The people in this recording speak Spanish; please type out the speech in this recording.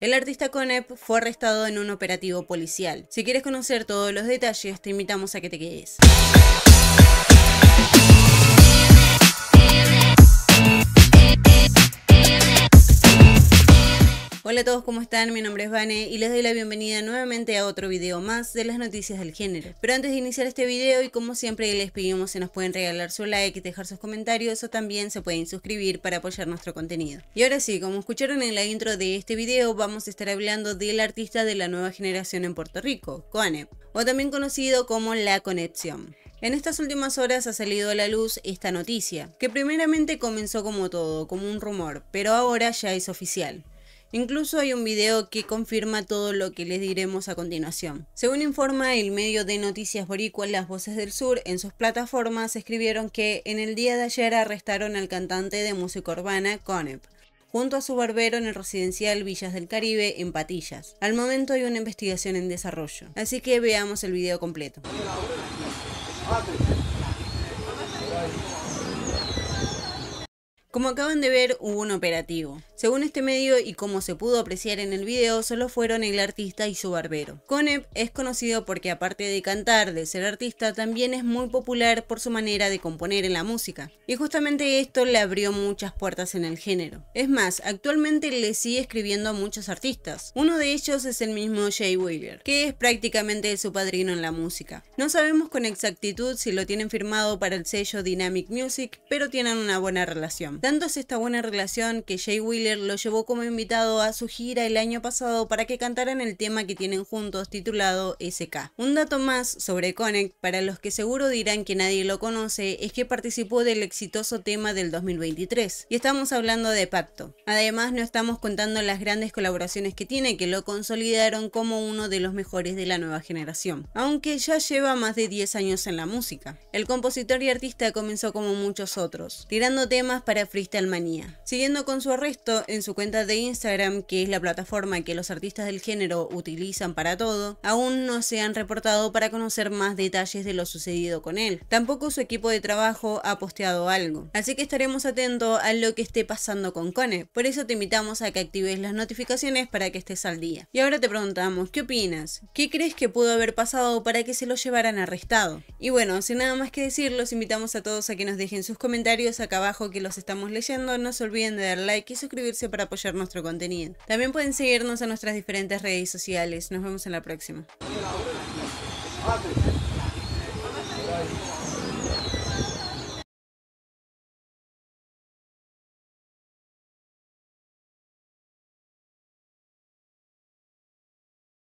El artista Conep fue arrestado en un operativo policial. Si quieres conocer todos los detalles, te invitamos a que te quedes. Hola a todos, ¿cómo están? Mi nombre es Vane y les doy la bienvenida nuevamente a otro video más de las noticias del género. Pero antes de iniciar este video y como siempre les pedimos si nos pueden regalar su like, y dejar sus comentarios o también se pueden suscribir para apoyar nuestro contenido. Y ahora sí, como escucharon en la intro de este video, vamos a estar hablando del artista de la nueva generación en Puerto Rico, coane o también conocido como La Conexión. En estas últimas horas ha salido a la luz esta noticia, que primeramente comenzó como todo, como un rumor, pero ahora ya es oficial. Incluso hay un video que confirma todo lo que les diremos a continuación. Según informa el medio de noticias boricua Las Voces del Sur, en sus plataformas escribieron que en el día de ayer arrestaron al cantante de música urbana Conep junto a su barbero en el residencial Villas del Caribe en Patillas. Al momento hay una investigación en desarrollo, así que veamos el video completo. Como acaban de ver, hubo un operativo. Según este medio y como se pudo apreciar en el video, solo fueron el artista y su barbero. Konev es conocido porque aparte de cantar, de ser artista, también es muy popular por su manera de componer en la música. Y justamente esto le abrió muchas puertas en el género. Es más, actualmente le sigue escribiendo a muchos artistas. Uno de ellos es el mismo Jay Wheeler, que es prácticamente su padrino en la música. No sabemos con exactitud si lo tienen firmado para el sello Dynamic Music, pero tienen una buena relación. Tanto es esta buena relación que Jay Wheeler lo llevó como invitado a su gira el año pasado para que cantaran el tema que tienen juntos titulado SK. Un dato más sobre Connect, para los que seguro dirán que nadie lo conoce, es que participó del exitoso tema del 2023, y estamos hablando de Pacto. Además, no estamos contando las grandes colaboraciones que tiene, que lo consolidaron como uno de los mejores de la nueva generación, aunque ya lleva más de 10 años en la música. El compositor y artista comenzó como muchos otros, tirando temas para Freestyle Manía. Siguiendo con su arresto, en su cuenta de Instagram, que es la plataforma que los artistas del género utilizan para todo, aún no se han reportado para conocer más detalles de lo sucedido con él. Tampoco su equipo de trabajo ha posteado algo. Así que estaremos atentos a lo que esté pasando con Cone. Por eso te invitamos a que actives las notificaciones para que estés al día. Y ahora te preguntamos, ¿qué opinas? ¿Qué crees que pudo haber pasado para que se lo llevaran arrestado? Y bueno, sin nada más que decir, los invitamos a todos a que nos dejen sus comentarios acá abajo que los estamos leyendo. No se olviden de dar like y suscribirse para apoyar nuestro contenido. También pueden seguirnos en nuestras diferentes redes sociales. Nos vemos en la próxima.